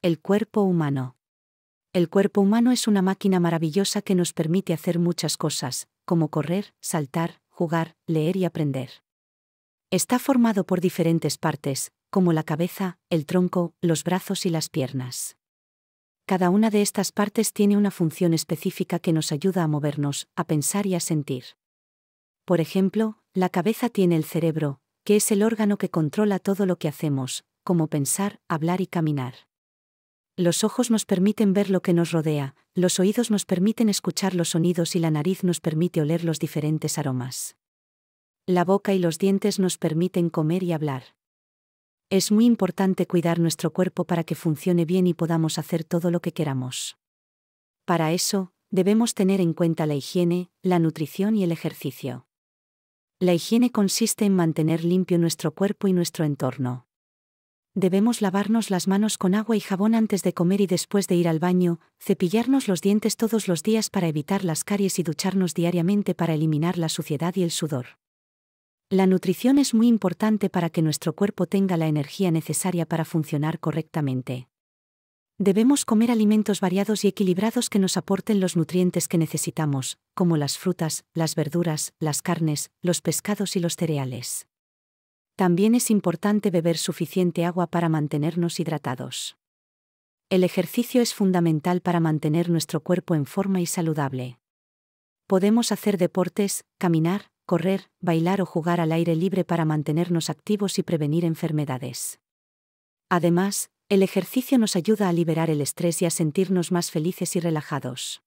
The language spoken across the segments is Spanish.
El cuerpo humano. El cuerpo humano es una máquina maravillosa que nos permite hacer muchas cosas, como correr, saltar, jugar, leer y aprender. Está formado por diferentes partes, como la cabeza, el tronco, los brazos y las piernas. Cada una de estas partes tiene una función específica que nos ayuda a movernos, a pensar y a sentir. Por ejemplo, la cabeza tiene el cerebro, que es el órgano que controla todo lo que hacemos, como pensar, hablar y caminar. Los ojos nos permiten ver lo que nos rodea, los oídos nos permiten escuchar los sonidos y la nariz nos permite oler los diferentes aromas. La boca y los dientes nos permiten comer y hablar. Es muy importante cuidar nuestro cuerpo para que funcione bien y podamos hacer todo lo que queramos. Para eso, debemos tener en cuenta la higiene, la nutrición y el ejercicio. La higiene consiste en mantener limpio nuestro cuerpo y nuestro entorno debemos lavarnos las manos con agua y jabón antes de comer y después de ir al baño, cepillarnos los dientes todos los días para evitar las caries y ducharnos diariamente para eliminar la suciedad y el sudor. La nutrición es muy importante para que nuestro cuerpo tenga la energía necesaria para funcionar correctamente. Debemos comer alimentos variados y equilibrados que nos aporten los nutrientes que necesitamos, como las frutas, las verduras, las carnes, los pescados y los cereales. También es importante beber suficiente agua para mantenernos hidratados. El ejercicio es fundamental para mantener nuestro cuerpo en forma y saludable. Podemos hacer deportes, caminar, correr, bailar o jugar al aire libre para mantenernos activos y prevenir enfermedades. Además, el ejercicio nos ayuda a liberar el estrés y a sentirnos más felices y relajados.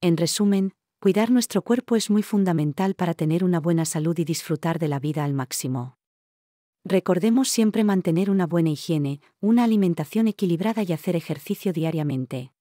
En resumen, cuidar nuestro cuerpo es muy fundamental para tener una buena salud y disfrutar de la vida al máximo. Recordemos siempre mantener una buena higiene, una alimentación equilibrada y hacer ejercicio diariamente.